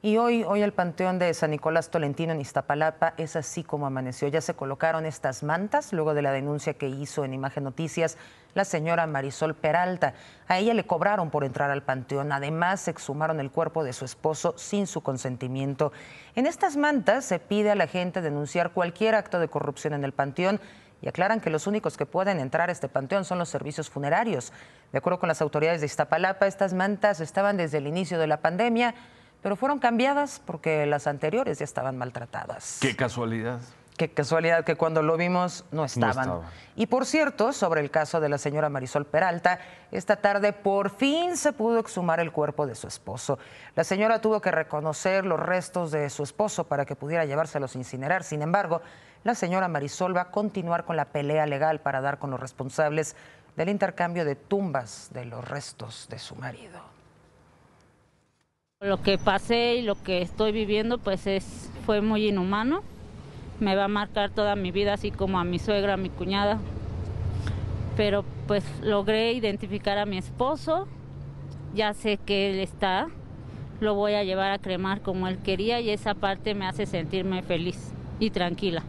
Y hoy, hoy el Panteón de San Nicolás Tolentino en Iztapalapa es así como amaneció. Ya se colocaron estas mantas luego de la denuncia que hizo en Imagen Noticias la señora Marisol Peralta. A ella le cobraron por entrar al panteón. Además, se exhumaron el cuerpo de su esposo sin su consentimiento. En estas mantas se pide a la gente denunciar cualquier acto de corrupción en el panteón y aclaran que los únicos que pueden entrar a este panteón son los servicios funerarios. De acuerdo con las autoridades de Iztapalapa, estas mantas estaban desde el inicio de la pandemia, pero fueron cambiadas porque las anteriores ya estaban maltratadas. Qué casualidad qué casualidad que cuando lo vimos no estaban. Y por cierto, sobre el caso de la señora Marisol Peralta, esta tarde por fin se pudo exhumar el cuerpo de su esposo. La señora tuvo que reconocer los restos de su esposo para que pudiera llevárselos a incinerar. Sin embargo, la señora Marisol va a continuar con la pelea legal para dar con los responsables del intercambio de tumbas de los restos de su marido. Lo que pasé y lo que estoy viviendo pues es fue muy inhumano me va a marcar toda mi vida, así como a mi suegra, a mi cuñada. Pero pues logré identificar a mi esposo, ya sé que él está, lo voy a llevar a cremar como él quería y esa parte me hace sentirme feliz y tranquila.